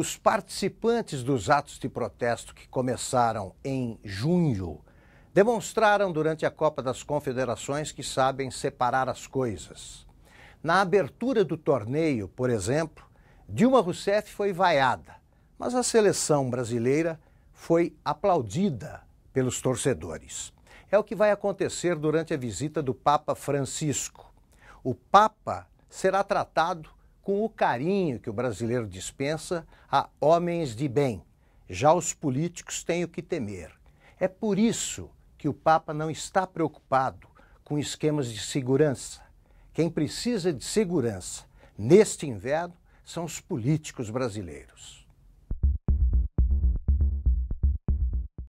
Os participantes dos atos de protesto que começaram em junho demonstraram durante a Copa das Confederações que sabem separar as coisas. Na abertura do torneio, por exemplo, Dilma Rousseff foi vaiada, mas a seleção brasileira foi aplaudida pelos torcedores. É o que vai acontecer durante a visita do Papa Francisco. O Papa será tratado com o carinho que o brasileiro dispensa a homens de bem. Já os políticos têm o que temer. É por isso que o Papa não está preocupado com esquemas de segurança. Quem precisa de segurança neste inverno são os políticos brasileiros.